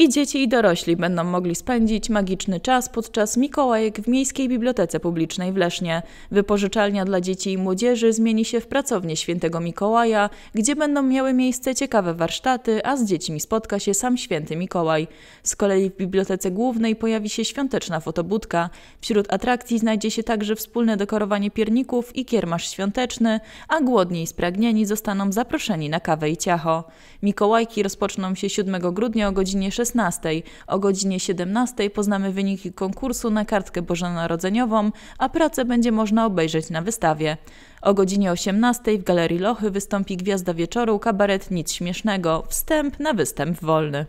I dzieci i dorośli będą mogli spędzić magiczny czas podczas Mikołajek w Miejskiej Bibliotece Publicznej w Lesznie. Wypożyczalnia dla dzieci i młodzieży zmieni się w pracownię Świętego Mikołaja, gdzie będą miały miejsce ciekawe warsztaty, a z dziećmi spotka się sam Święty Mikołaj. Z kolei w Bibliotece Głównej pojawi się świąteczna fotobudka. Wśród atrakcji znajdzie się także wspólne dekorowanie pierników i kiermasz świąteczny, a głodni i spragnieni zostaną zaproszeni na kawę i ciacho. Mikołajki rozpoczną się 7 grudnia o godzinie 16. 16. O godzinie 17 poznamy wyniki konkursu na kartkę bożonarodzeniową, a pracę będzie można obejrzeć na wystawie. O godzinie 18 w Galerii Lochy wystąpi Gwiazda Wieczoru kabaret Nic Śmiesznego, wstęp na występ wolny.